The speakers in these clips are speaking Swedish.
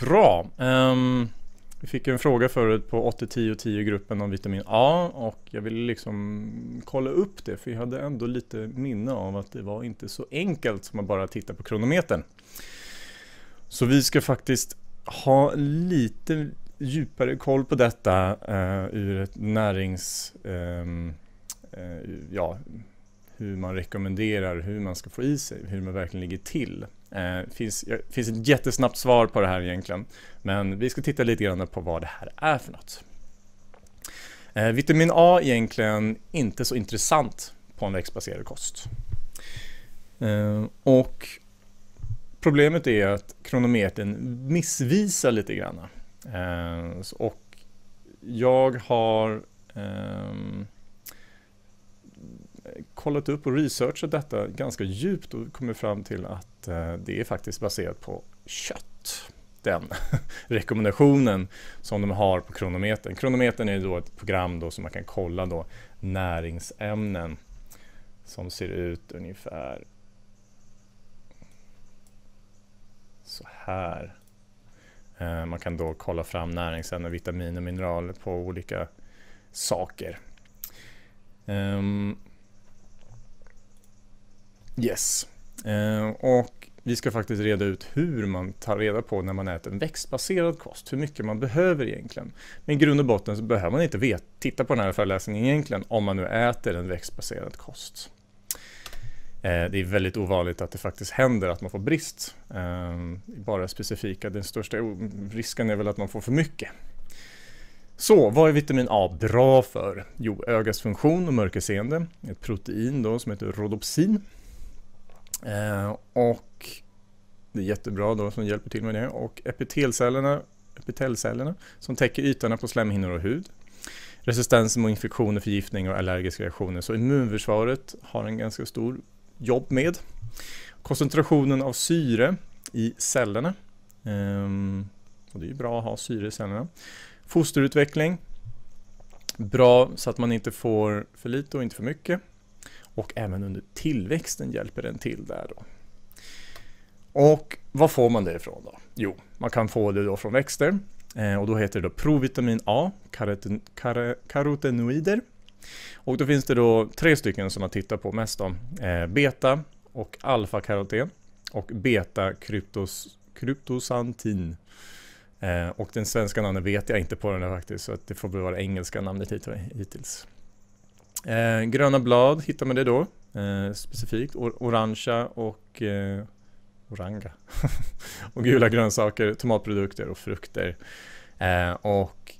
Bra. Um, vi fick en fråga förut på 80-10-10-gruppen om vitamin A och jag ville liksom kolla upp det för jag hade ändå lite minne av att det var inte så enkelt som att bara titta på kronometern. Så vi ska faktiskt ha lite djupare koll på detta uh, ur ett närings... Um, uh, ja, hur man rekommenderar hur man ska få i sig, hur man verkligen ligger till. Det eh, finns, ja, finns ett jättesnabbt svar på det här egentligen, men vi ska titta lite grann på vad det här är för något. Eh, vitamin A är egentligen inte så intressant på en växtbaserad kost. Eh, och problemet är att kronometern missvisar lite grann. Eh, och jag har ehm, kollat upp och researchat detta ganska djupt och kommit fram till att eh, det är faktiskt baserat på kött. Den rekommendationen som de har på kronometern. Kronometern är då ett program då som man kan kolla då näringsämnen som ser ut ungefär så här. Eh, man kan då kolla fram näringsämnen, vitaminer mineraler på olika saker. Ehm, Yes. Eh, och vi ska faktiskt reda ut hur man tar reda på när man äter en växtbaserad kost, hur mycket man behöver egentligen. Men i grund och botten så behöver man inte veta, titta på den här föreläsningen egentligen, om man nu äter en växtbaserad kost. Eh, det är väldigt ovanligt att det faktiskt händer att man får brist. Eh, bara specifika, den största risken är väl att man får för mycket. Så vad är vitamin A bra för? Jo, ögats funktion och mörkerseende, ett protein då som heter rhodopsin. Eh, och det är jättebra då som hjälper till med det. Och epitelcellerna, epitelcellerna som täcker ytorna på slemhinnor och hud. Resistens mot infektioner, förgiftning och allergiska reaktioner. Så immunförsvaret har en ganska stor jobb med. Koncentrationen av syre i cellerna. Ehm, och det är ju bra att ha syre i cellerna. Fosterutveckling. Bra så att man inte får för lite och inte för mycket och även under tillväxten hjälper den till där. Då. Och vad får man det ifrån då? Jo, man kan få det då från växter eh, och då heter det då provitamin A, karotenoider. Och då finns det då tre stycken som man tittar på mest då. Eh, beta och alfa-karoten och beta-kryptosantin. Eh, och den svenska namnet vet jag inte på den där faktiskt, så det får bli vara engelska namnet hittills. Eh, gröna blad hittar man det då, eh, specifikt. Or orangea och eh, oranga. och gula grönsaker, tomatprodukter och frukter. Eh, och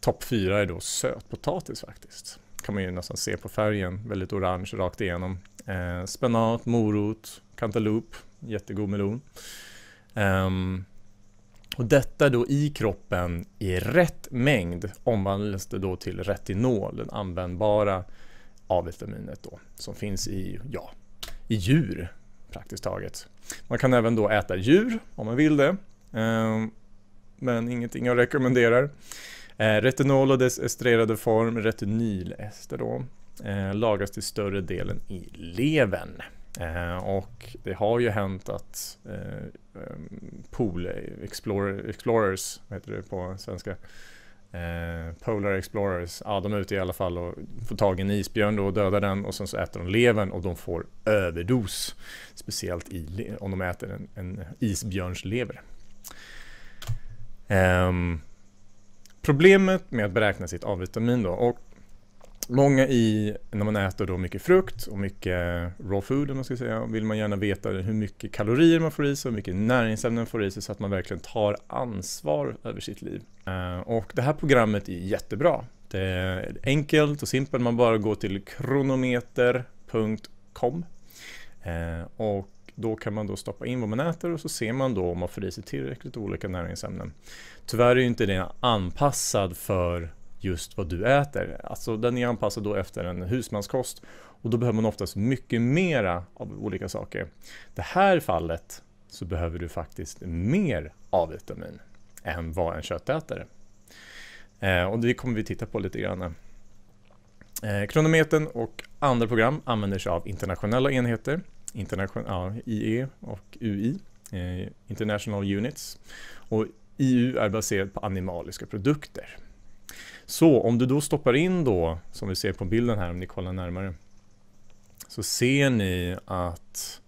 topp fyra är då sötpotatis faktiskt. Kan man ju nästan se på färgen, väldigt orange rakt igenom. Eh, spenat, morot, kantaloup, jättegod melon. Um, och detta då i kroppen i rätt mängd omvandlas det då till retinol, den användbara A-vitaminet då, som finns i, ja, i djur praktiskt taget. Man kan även då äta djur om man vill det, ehm, men ingenting jag rekommenderar. Eh, retinol och dess estrerade form, retinylester då, eh, lagras till större delen i levern. Eh, och det har ju hänt att eh, Pool Explorer, Explorers, vad heter det på svenska? Eh, Polar Explorers, ja de är ute i alla fall och får tag i en isbjörn då och dödar den och sen så äter de levern och de får överdos. Speciellt i, om de äter en, en isbjörns lever. Problemet med att beräkna sitt A-vitamin då och Många i, när man äter då mycket frukt och mycket raw food om man ska säga, vill man gärna veta hur mycket kalorier man får i sig och hur mycket näringsämnen man får i sig så att man verkligen tar ansvar över sitt liv. Eh, och det här programmet är jättebra. Det är enkelt och simpelt, man bara går till kronometer.com eh, och då kan man då stoppa in vad man äter och så ser man då om man får i sig tillräckligt olika näringsämnen. Tyvärr är inte det anpassad för just vad du äter. Alltså den är anpassad då efter en husmanskost och då behöver man oftast mycket mera av olika saker. I Det här fallet så behöver du faktiskt mer A-vitamin än vad en köttätare. Eh, och det kommer vi titta på lite grann. Eh, Kronometern och andra program använder sig av internationella enheter, internation ja, IE och UI, eh, International Units. Och IU är baserat på animaliska produkter. Så om du då stoppar in då, som vi ser på bilden här om ni kollar närmare, så ser ni att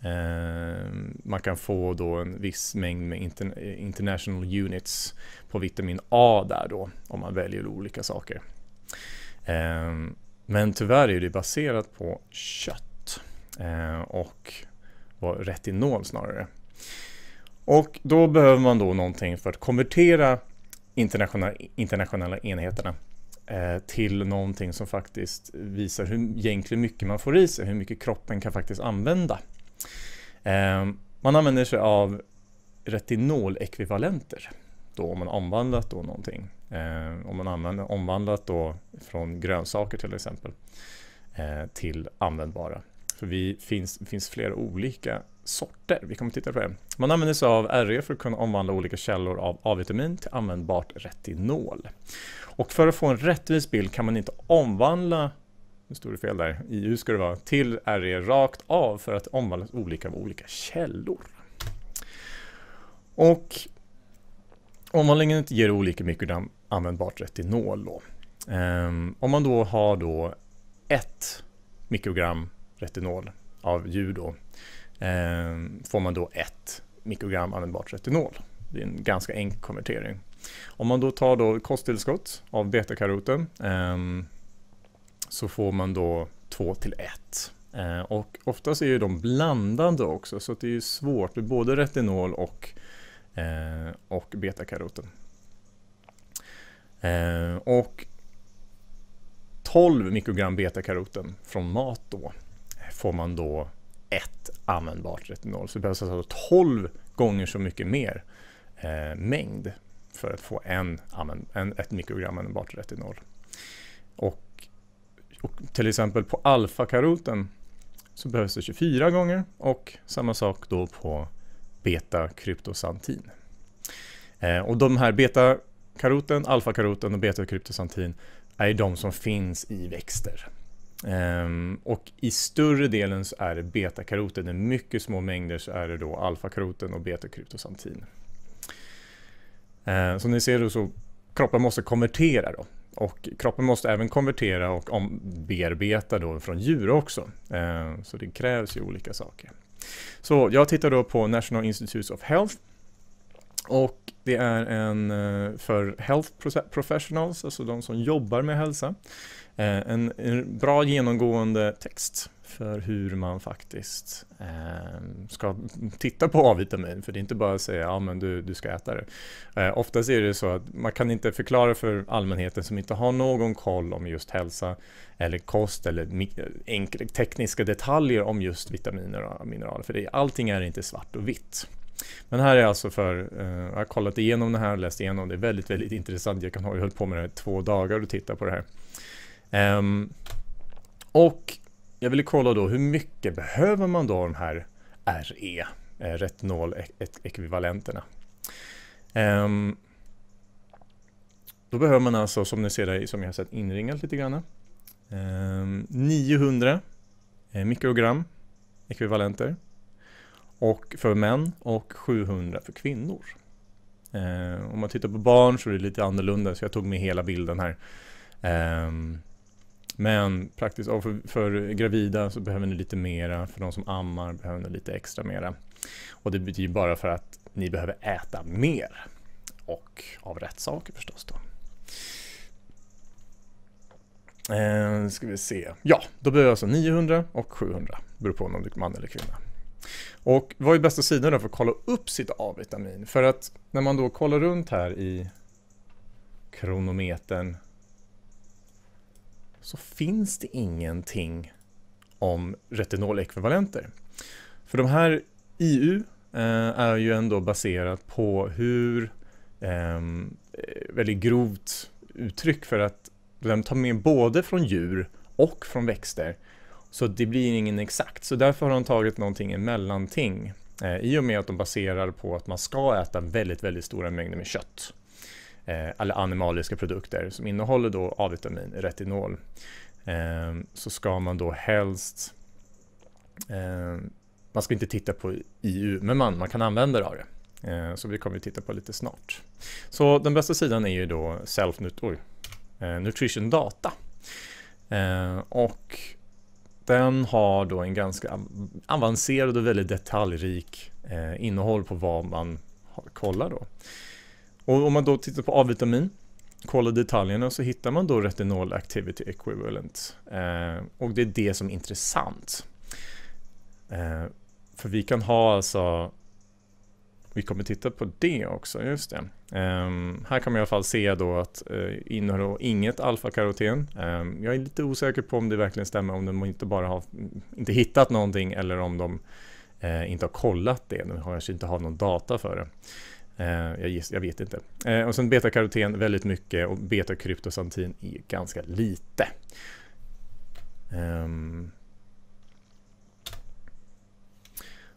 eh, man kan få då en viss mängd med inter international units på vitamin A där då, om man väljer olika saker. Eh, men tyvärr är det baserat på kött eh, och retinol snarare. Och då behöver man då någonting för att konvertera internationella, internationella enheterna eh, till någonting som faktiskt visar hur egentligen mycket man får i sig, hur mycket kroppen kan faktiskt använda. Eh, man använder sig av retinolekvivalenter då om man omvandlat då någonting. Eh, om man använder, omvandlat då från grönsaker till exempel till användbara för vi finns, finns flera olika sorter. Vi kommer titta på det. Man använder sig av RE för att kunna omvandla olika källor av A-vitamin till användbart retinol. Och för att få en rättvis bild kan man inte omvandla nu står det fel där, IU ska det vara, till RE rakt av för att omvandlas olika av olika källor. Och omvandlingen ger olika mikrogram användbart retinol. Då. Um, om man då har då ett mikrogram retinol av djur då, ehm, får man då 1 mikrogram användbart retinol. Det är en ganska enkel konvertering. Om man då tar då kosttillskott av betakaroten ehm, så får man då 2 till 1. Ehm, och oftast är ju de blandade också så det är svårt med både retinol och, och betakaroten. och 12 mikrogram betakaroten från mat då får man då ett användbart retinol. Så det behövs alltså 12 gånger så mycket mer eh, mängd för att få en, en, ett mikrogram användbart retinol. Och, och till exempel på alfakaroten så behövs det 24 gånger och samma sak då på beta-kryptosantin. Eh, och de här beta-karoten, alfakaroten och beta-kryptosantin är de som finns i växter. Um, och i större delen så är det betakaroten, i mycket små mängder så är det då alfakaroten och betakryptosantin. Uh, som ni ser då så kroppen måste konvertera då. Och kroppen måste även konvertera och bearbeta då från djur också. Uh, så det krävs ju olika saker. Så jag tittar då på National Institutes of Health och det är en eh, för health professionals, alltså de som jobbar med hälsa. Eh, en, bra genomgående text för hur man faktiskt ehm, ska titta på A-vitamin. För det är inte bara att säga ja, du, du ska äta det. Eh, oftast är det så att man kan inte förklara för allmänheten som inte har någon koll om just hälsa eller kost eller enkla tekniska detaljer om just vitaminer och mineraler. För det, allting är inte svart och vitt. Men här är alltså för, eh, jag har kollat igenom det här och läst igenom det. är väldigt, väldigt intressant. Jag kan ha hållit på med det här två dagar och titta på det här. Um, och jag ville kolla då hur mycket behöver man då de här RE, eh, e, e, ekvivalenterna Um, då behöver man alltså, som ni ser där, som jag har sett inringat lite grann, um, ehm, 900 eh, mikrogram ekvivalenter och för män och 700 för kvinnor. Eh, om man tittar på barn så är det lite annorlunda, så jag tog med hela bilden här. Eh, men praktiskt, för, för, gravida så behöver ni lite mera, för de som ammar behöver ni lite extra mera. Och det betyder bara för att ni behöver äta mer. Och av rätt saker förstås då. Eh, ska vi se. Ja, då behöver jag alltså 900 och 700. Beror på om du är man eller kvinna. Och vad är bästa sidan då för att kolla upp sitt A-vitamin? För att när man då kollar runt här i kronometern så finns det ingenting om retinolekvivalenter. För de här IU eh, är ju ändå baserat på hur ehm, eh, väldigt grovt uttryck för att de tar med både från djur och från växter så det blir ingen exakt, så därför har de tagit någonting i mellanting. Eh, I och med att de baserar på att man ska äta väldigt, väldigt stora mängder med kött. Eh, eller animaliska produkter som innehåller då A-vitamin, retinol. Eh, så ska man då helst ehm, man ska inte titta på EU, men man, man kan använda det av det. Ehm, så vi kommer att titta på lite snart. Så den bästa sidan är ju då Self eh, Nutrition Data. Ehm, och den har då en ganska avancerad och väldigt detaljrik eh, innehåll på vad man kollar då. Och om man då tittar på A-vitamin, kollar detaljerna så hittar man då retinol activity equivalent. Eh, och det är det som är intressant. Eh, för vi kan ha alltså vi kommer titta på det också, just det. Um, här kan man i alla fall se då att uh, innehåller inget alfakaroten. Um, ehm, jag är lite osäker på om det verkligen stämmer, om de inte bara har mm, inte hittat någonting eller om de uh, inte har kollat det. De kanske inte har någon data för det. Uh, jag, giss, jag, vet inte. Uh, och sen betakaroten väldigt mycket och betakryptosantin är ganska lite. Um,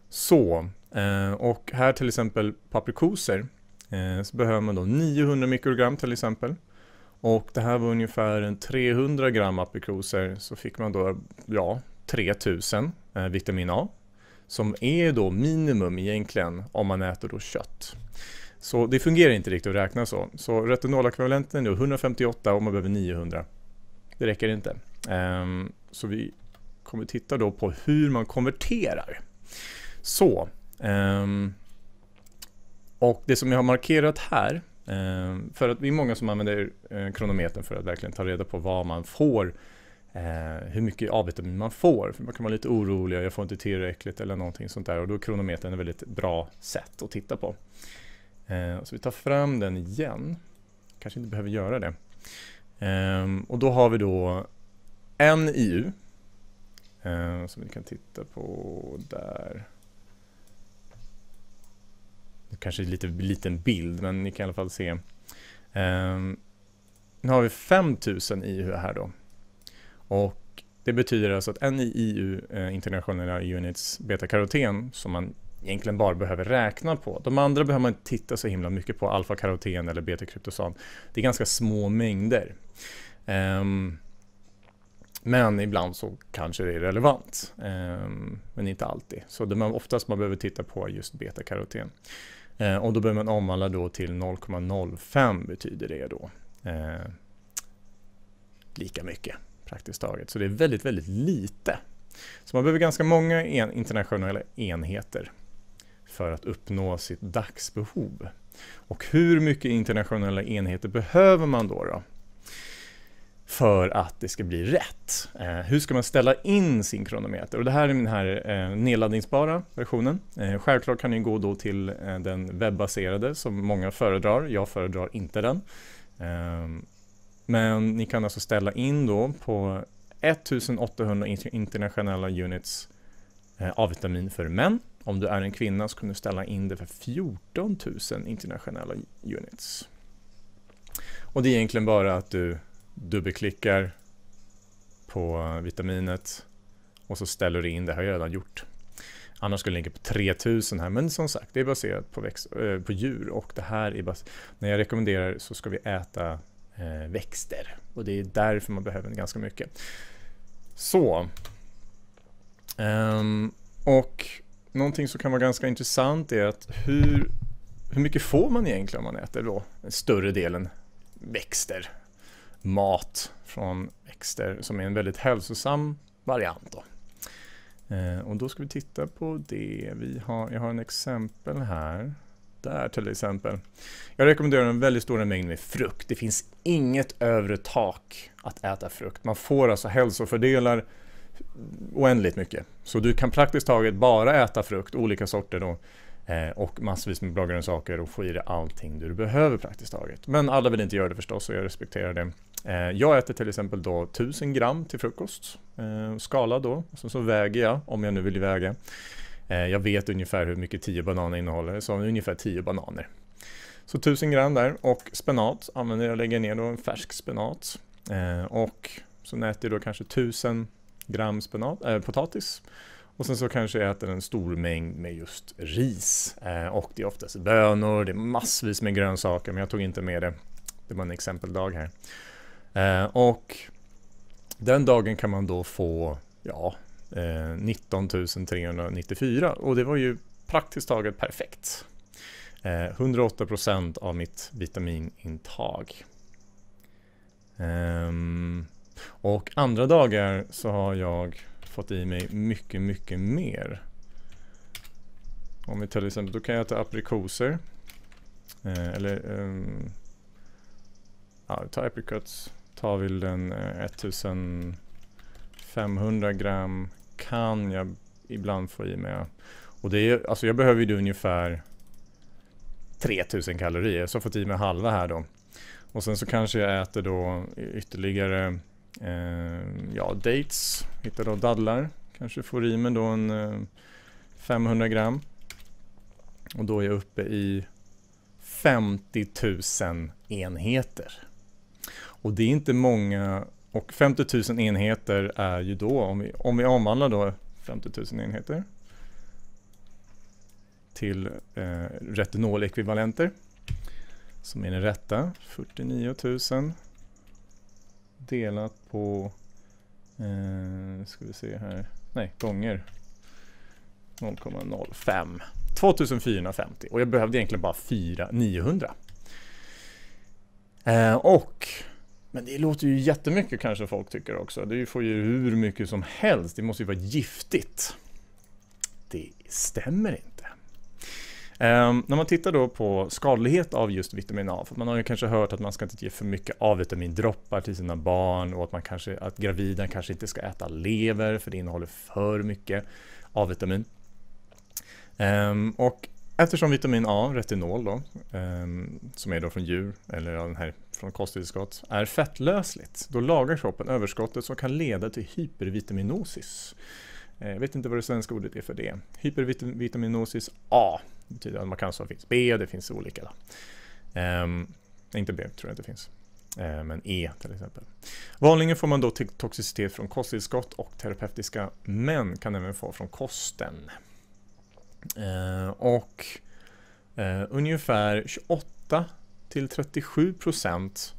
så, Eh, och här till exempel paprikosor eh, så behöver man då 900 mikrogram till exempel. Och det här var ungefär 300 gram aprikoser så fick man då ja, 3000 eh, vitamin A. Som är då minimum egentligen om man äter då kött. Så det fungerar inte riktigt att räkna så. Så retinolakvivalenten är 158 och man behöver 900. Det räcker inte. Ehm, så vi kommer titta då på hur man konverterar. Så Um, och det som jag har markerat här, um, för att vi är många som använder uh, kronometern för att verkligen ta reda på vad man får, uh, hur mycket A-vitamin man får. För man kan vara lite orolig, jag får inte tillräckligt eller någonting sånt där. Och då är kronometern ett väldigt bra sätt att titta på. Uh, så vi tar fram den igen. Kanske inte behöver göra det. Um, och då har vi då en IU. Eh, som vi kan titta på där kanske lite liten bild, men ni kan i alla fall se. Um, nu har vi 5000 IU här då. Och det betyder alltså att en IU, eh, internationella units, betakaroten, som man egentligen bara behöver räkna på. De andra behöver man inte titta så himla mycket på, alfakaroten eller betakryptosan. Det är ganska små mängder. Um, men ibland så kanske det är relevant, um, men inte alltid. Så det man oftast man behöver titta på just betakaroten. Eh, och då behöver man omvandla då till 0,05 betyder det då. Eh, lika mycket praktiskt taget. Så det är väldigt, väldigt lite. Så man behöver ganska många en internationella enheter för att uppnå sitt dagsbehov. Och hur mycket internationella enheter behöver man då? då? för att det ska bli rätt. Eh, hur ska man ställa in sin kronometer? Och det här är den här eh, nedladdningsbara versionen. Eh, självklart kan ni gå då till eh, den webbaserade som många föredrar. Jag föredrar inte den. Ehm, men ni kan alltså ställa in då på 1800 internationella units eh, A-vitamin för män. Om du är en kvinna så kan du ställa in det för 14 000 internationella units. Och det är egentligen bara att du dubbelklickar på vitaminet och så ställer du in, det har jag redan gjort. Annars skulle det ligga på 3000 här, men som sagt, det är baserat på, växt, eh, på djur och det här är bas När jag rekommenderar så ska vi äta eh, växter och det är därför man behöver ganska mycket. Så. Ehm, och någonting som kan vara ganska intressant är att hur, hur mycket får man egentligen om man äter då större delen växter? mat från växter som är en väldigt hälsosam variant. Då. Eh, och då ska vi titta på det. Vi har, jag har en exempel här. Där till exempel. Jag rekommenderar en väldigt stor mängd med frukt. Det finns inget övre tak att äta frukt. Man får alltså hälsofördelar oändligt mycket. Så du kan praktiskt taget bara äta frukt, olika sorter då, Eh, och massvis med bloggare och saker och få i dig allting du behöver praktiskt taget. Men alla vill inte göra det förstås och jag respekterar det. Eh, jag äter till exempel då 1000 gram till frukost, eh, skalad då, så, så väger jag om jag nu vill väga. Jag vet ungefär hur mycket 10 bananer innehåller, så ungefär 10 bananer. Så 1000 gram där och spenat använder jag, lägger ner då en färsk spenat. Och så äter jag då kanske 1000 gram spenat, äh, potatis. Och sen så kanske jag äter en stor mängd med just ris. Eh, och det är oftast bönor, det är massvis med grönsaker, men jag tog inte med det. Det var en exempeldag här. Eh, och den dagen kan man då få, ja, eh, 19 394 och det var ju praktiskt taget perfekt. 108 eh, procent av mitt vitaminintag. Ehm, och andra dagar så har jag fått i mig mycket, mycket mer. Om vi tar till exempel, då kan jag äta aprikoser. Eh, eller, um, ja, vi tar apricots. Tar vi den eh, 1500 gram kan jag ibland få i mig. Och det är, alltså jag behöver ju ungefär 3000 kalorier, så jag har fått i mig halva här då. Och sen så kanske jag äter då ytterligare Eh, ja, dates, hittar då dadlar. Kanske får i mig då en 500 eh, gram. Och då är jag uppe i 50 000 enheter. Och det är inte många, och 50 000 enheter är ju då, om vi, om vi omvandlar då 50 000 enheter till eh, retinolekvivalenter som är den rätta, 49 000 delat på, eh, ska vi se här, nej gånger 0,05. 2450 och jag behövde egentligen bara 4 900. Eh, och, men det låter ju jättemycket kanske folk tycker också. Det får ju hur mycket som helst. Det måste ju vara giftigt. Det stämmer inte. Um, när man tittar då på skadlighet av just vitamin A, för man har ju kanske hört att man ska inte ge för mycket A-vitamindroppar till sina barn och att, man kanske, att gravida kanske inte ska äta lever för det innehåller för mycket A-vitamin. Um, ehm, och eftersom vitamin A, retinol då, um, som är då från djur, eller ja, den här från kosttillskott, är fettlösligt, då lagar kroppen överskottet som kan leda till hypervitaminosis. Eh, jag vet inte vad det svenska ordet är för det. Hypervitaminosis A Typ, att Man kan så finns B och det finns olika. Då. Um, inte B tror jag inte finns. Ehm, men E till exempel. Vanligen får man då toxicitet från kosttillskott och terapeutiska men kan även få från kosten. Uh, och uh, ungefär 28 till 37 procent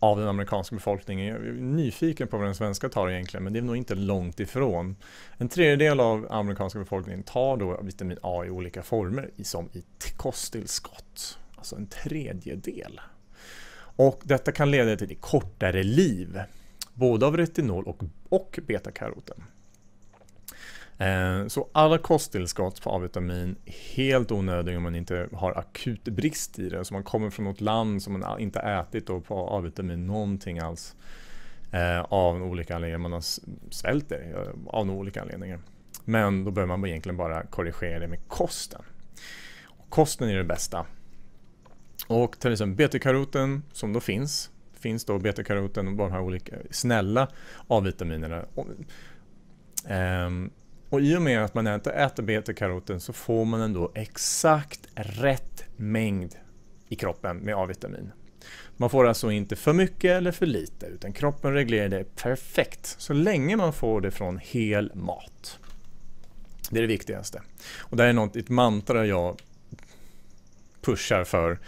av den amerikanska befolkningen. Jag är nyfiken på vad den svenska tar egentligen, men det är nog inte långt ifrån. En tredjedel av amerikanska befolkningen tar då vitamin A i olika former, som i kosttillskott. Alltså en tredjedel. Och detta kan leda till kortare liv, både av retinol och, och betakaroten. Eh, så alla kosttillskott på A-vitamin är helt onödiga om man inte har akut brist i det. Så man kommer från något land som man inte ätit då på A-vitamin någonting alls. Eh, av olika anledningar, man har svälter eh, av olika anledningar. Men då behöver man egentligen bara korrigera det med kosten. kosten är det bästa. Och till exempel betakaroten som då finns. Finns då betakaroten och bara de här olika snälla A-vitaminerna. Och i och med att man inte äter betakaroten så får man ändå exakt rätt mängd i kroppen med A-vitamin. Man får alltså inte för mycket eller för lite, utan kroppen reglerar det perfekt så länge man får det från hel mat. Det är det viktigaste. Och det här är något, ett mantra jag pushar för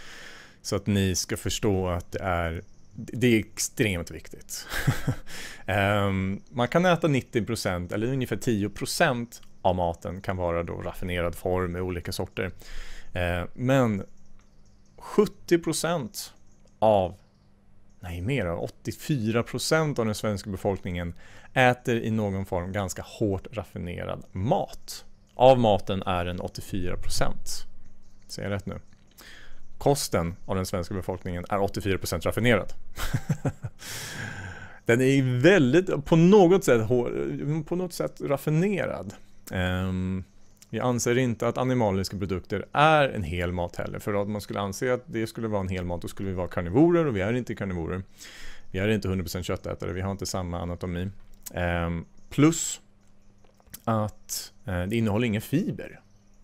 så att ni ska förstå att det är det är extremt viktigt. um, man kan äta 90% eller ungefär 10% av maten kan vara då raffinerad form i olika sorter. Uh, men 70% av, nej mer, 84% procent av den svenska befolkningen äter i någon form ganska hårt raffinerad mat. Av maten är den 84%. procent. Säger jag rätt nu? kosten av den svenska befolkningen är 84% raffinerad. den är väldigt, på något sätt, på något sätt raffinerad. Um, vi anser inte att animaliska produkter är en hel mat heller. För att man skulle anse att det skulle vara en hel mat, då skulle vi vara karnivorer och vi är inte karnivorer. Vi är inte 100% köttätare, vi har inte samma anatomi. Um, plus att eh, det innehåller ingen fiber.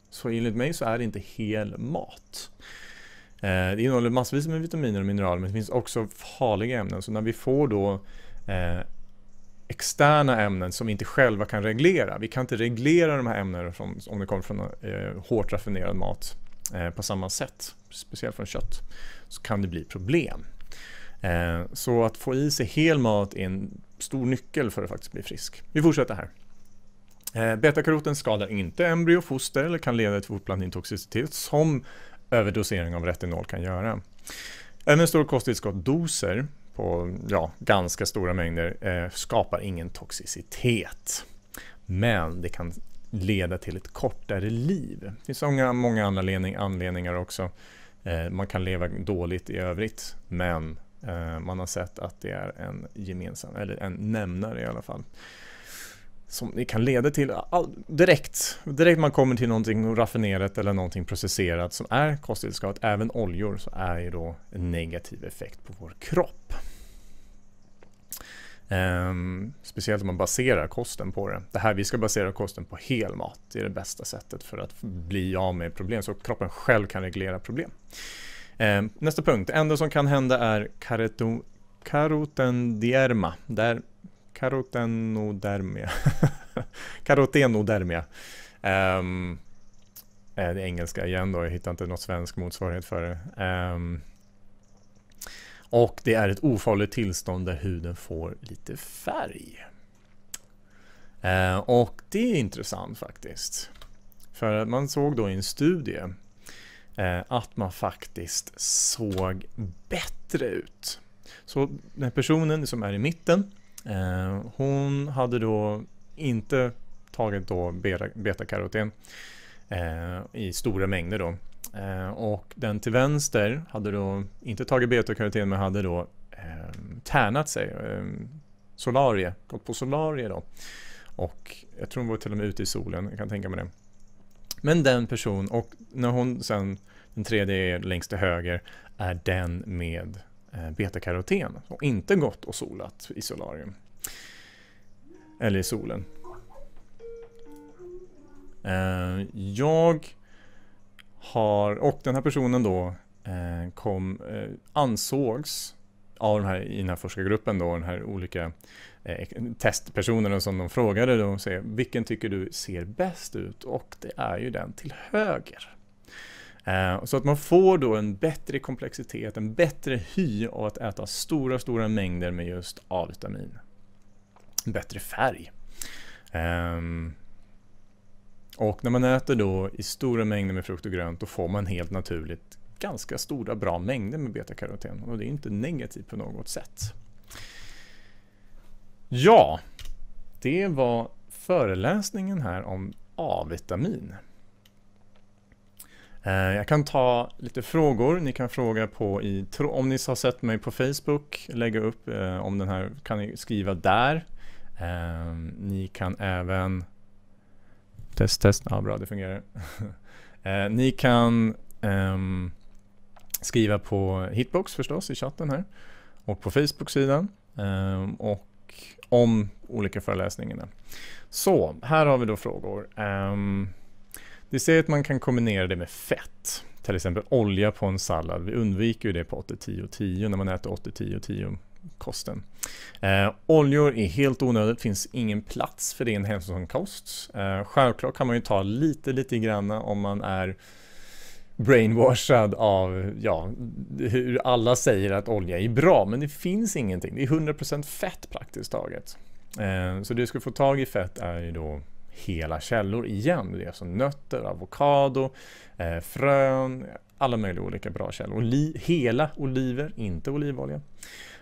Så enligt mig så är det inte hel mat. Eh, det innehåller massvis med vitaminer och mineraler men det finns också farliga ämnen. Så när vi får då eh, externa ämnen som vi inte själva kan reglera. Vi kan inte reglera de här ämnena från, om det kommer från eh, hårt raffinerad mat eh, på samma sätt, speciellt från kött, så kan det bli problem. Eh, så att få i sig hel mat är en stor nyckel för att faktiskt bli frisk. Vi fortsätter här. Eh, Betakaroten skadar inte embryo, foster eller kan leda till fortplantning toxicitet som överdosering av retinol kan göra. Även stora kosttillskottdoser på ja, ganska stora mängder eh, skapar ingen toxicitet. Men det kan leda till ett kortare liv. Det finns många, många anledning, anledningar också. Eh, man kan leva dåligt i övrigt, men eh, man har sett att det är en gemensam, eller en nämnare i alla fall som det kan leda till all, direkt, direkt man kommer till någonting raffinerat eller någonting processerat som är kosttillskott, även oljor, så är ju då en negativ effekt på vår kropp. Um, speciellt om man baserar kosten på det. Det här, vi ska basera kosten på hel mat. Det är det bästa sättet för att bli av med problem, så kroppen själv kan reglera problem. Um, nästa punkt, det enda som kan hända är karoten dierma, där Karotenodermia. Carotenodermia. Um, ehm, eh, det är engelska igen då, jag hittar inte något svensk motsvarighet för det. Um, och det är ett ofarligt tillstånd där huden får lite färg. Uh, och det är intressant faktiskt. För att man såg då i en studie uh, att man faktiskt såg bättre ut. Så den här personen som är i mitten Eh, hon hade då inte tagit då betakaroten eh, i stora mängder då. Eh, och den till vänster hade då inte tagit betakaroten men hade då eh, tärnat sig. Eh, solarie, gått på solarie då. Och jag tror hon var till och med ute i solen, jag kan tänka mig det. Men den person, och när hon sen, den tredje är längst till höger, är den med Eh, betakaroten och inte gått och solat i solarium. Eller i solen. Eh, jag har, och den här personen då eh, kom, ansågs av den här, i den här forskargruppen då, den här olika testpersonerna som de frågade, de säger vilken tycker du ser bäst ut? Och det är ju den till höger. Eh, så att man får då en bättre komplexitet, en bättre hy av att äta stora, stora mängder med just A-vitamin. bättre färg. Ehm, och när man äter då i stora mängder med frukt och grönt, då får man helt naturligt ganska stora, bra mängder med betakaroten. Och det är inte negativt på något sätt. Ja, det var föreläsningen här om A-vitamin. Eh, jag kan ta lite frågor. Ni kan fråga på i, om ni har sett mig på Facebook, lägga upp eh, om den här, kan ni skriva där. Eh, ni kan även Test, test. Ja, bra, det fungerar. ni kan eh, skriva på Hitbox förstås i chatten här och på Facebook-sidan eh, och om olika föreläsningarna. Så, här har vi då frågor. Ehm, vi säger att man kan kombinera det med fett, till exempel olja på en sallad. Vi undviker ju det på 80-10-10 när man äter 80-10-10 kosten. Eh, oljor är helt onödigt, finns ingen plats för det i en hälsosam-kost. Eh, självklart kan man ju ta lite, lite granna om man är brainwashad av ja, hur alla säger att olja är bra, men det finns ingenting. Det är 100% fett praktiskt taget. Eh, så det du ska få tag i fett är ju då hela källor igen. Det är alltså nötter, avokado, eh, frön, alla möjliga olika bra källor. Oli hela oliver, inte olivolja.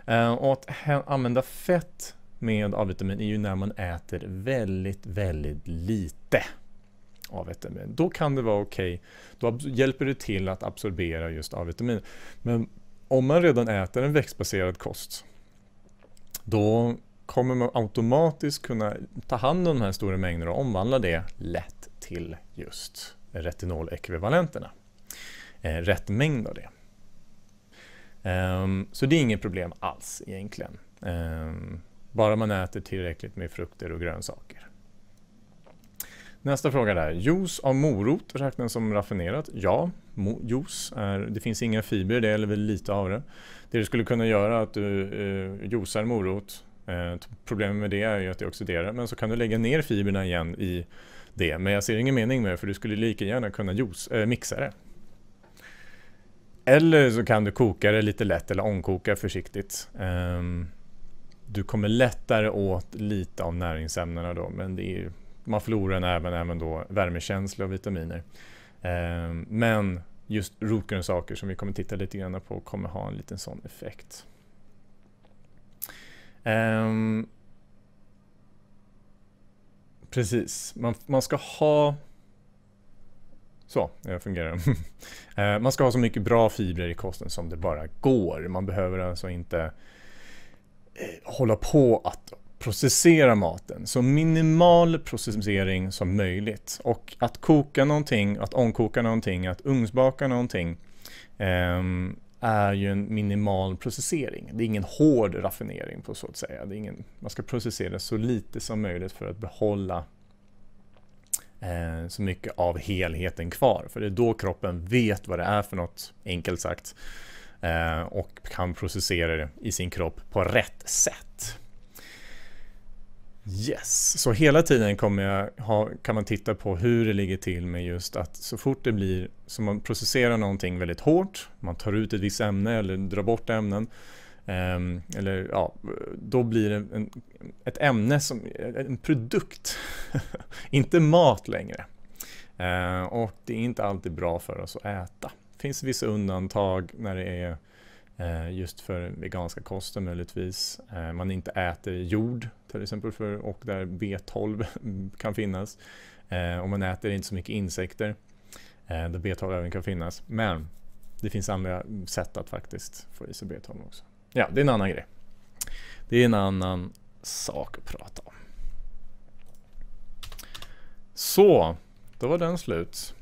Eh, och att använda fett med A-vitamin är ju när man äter väldigt, väldigt lite A-vitamin. Då kan det vara okej. Okay. Då hjälper det till att absorbera just A-vitamin. Men om man redan äter en växtbaserad kost, då kommer man automatiskt kunna ta hand om de här stora mängderna och omvandla det lätt till just retinolekvivalenterna. Eh, rätt mängd av det. Ehm, så det är inget problem alls egentligen. Ehm, bara man äter tillräckligt med frukter och grönsaker. Nästa fråga där. Juice av morot räknas som raffinerat? Ja, juice. Är, det finns inga fibrer i det, eller väldigt lite av det. Det du skulle kunna göra är att du eh, juicar morot, Eh, problemet med det är ju att det oxiderar, men så kan du lägga ner fibrerna igen i det. Men jag ser ingen mening med det, för du skulle lika gärna kunna juice, eh, mixa det. Eller så kan du koka det lite lätt eller ångkoka försiktigt. Eh, du kommer lättare åt lite av näringsämnena då, men är, man förlorar även, även då värmekänsla och vitaminer. Ehm, men just rotgrönsaker som vi kommer titta lite grann på kommer ha en liten sån effekt. Um, precis, man, man ska ha... Så, jag fungerar. uh, man ska ha så mycket bra fibrer i kosten som det bara går. Man behöver alltså inte eh, hålla på att processera maten. Så minimal processering som möjligt. Och att koka någonting, att ångkoka någonting, att ugnsbaka någonting um, är ju en minimal processering. Det är ingen hård raffinering på så att säga. Det är ingen, man ska processera så lite som möjligt för att behålla eh, så mycket av helheten kvar. För det är då kroppen vet vad det är för något, enkelt sagt, eh, och kan processera det i sin kropp på rätt sätt. Yes, så hela tiden kommer jag ha, kan man titta på hur det ligger till med just att så fort det blir, så man processerar någonting väldigt hårt, man tar ut ett visst ämne eller drar bort ämnen, eh, eller ja, då blir det en, ett ämne som en produkt, inte mat längre. Eh, och det är inte alltid bra för oss att äta. Det finns vissa undantag när det är Eh, just för veganska kosten möjligtvis. Eh, man inte äter jord till exempel för, och där B12 kan finnas. Eh, och man äter inte så mycket insekter där B12 även kan finnas. Men det finns andra sätt att faktiskt få i sig B12 också. Ja, det är en annan grej. Det är en annan sak att prata om. Så, då var den slut.